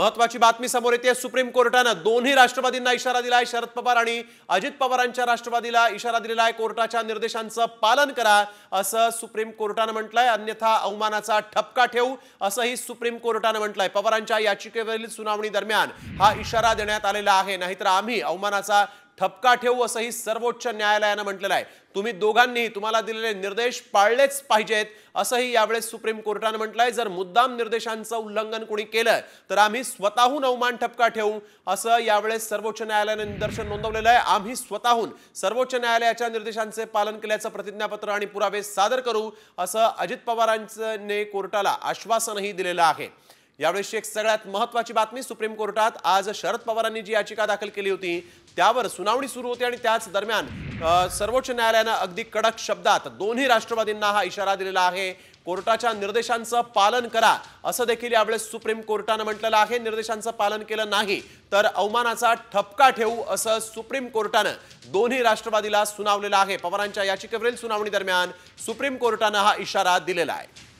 महत्वाची बातमी समोर येते सुप्रीम कोर्टानं दोन्ही राष्ट्रवादींना इशारा दिलाय शरद पवार आणि अजित पवारांच्या राष्ट्रवादीला इशारा दिलेला आहे कोर्टाच्या निर्देशांचं पालन करा असं सुप्रीम कोर्टानं म्हटलंय अन्यथा अवमानाचा ठपका ठेवू असंही सुप्रीम कोर्टानं म्हटलंय पवारांच्या याचिकेवरील सुनावणी दरम्यान हा इशारा देण्यात आलेला आहे नाहीतर आम्ही अवमानाचा ठपका ठेवू असंही सर्वोच्च न्यायालयानं म्हटलेलं आहे तुम्ही दोघांनी तुम्हाला दिलेले निर्देश पाळलेच पाहिजेत असंही यावेळेस सुप्रीम कोर्टानं म्हटलंय जर मुद्दाम निर्देशांचं उल्लंघन कोणी केलं तर आम्ही स्वतःहून अवमान ठपका ठेवू असं यावेळेस सर्वोच्च न्यायालयानं निदर्शन नोंदवलेलं आहे आम्ही स्वतःहून सर्वोच्च न्यायालयाच्या निर्देशांचे पालन केल्याचं प्रतिज्ञापत्र आणि पुरावे सादर करू असं अजित पवारांचं कोर्टाला आश्वासनही दिलेलं आहे यावेळेसची एक सगळ्यात महत्वाची बातमी सुप्रीम कोर्टात आज शरद पवारांनी जी याचिका दाखल केली होती त्यावर सुनावणी सुरू होती आणि त्याच दरम्यान सर्वोच्च न्यायालयानं अगदी कडक शब्दात दोन्ही राष्ट्रवादींना हा इशारा दिलेला आहे कोर्टाच्या निर्देशांचं पालन करा असं देखील यावेळेस सुप्रीम कोर्टानं म्हटलेलं आहे निर्देशांचं पालन केलं नाही तर अवमानाचा ठपका ठेवू असं सुप्रीम कोर्टानं दोन्ही राष्ट्रवादीला सुनावलेलं आहे पवारांच्या याचिकेवरील सुनावणी दरम्यान सुप्रीम कोर्टानं हा इशारा दिलेला आहे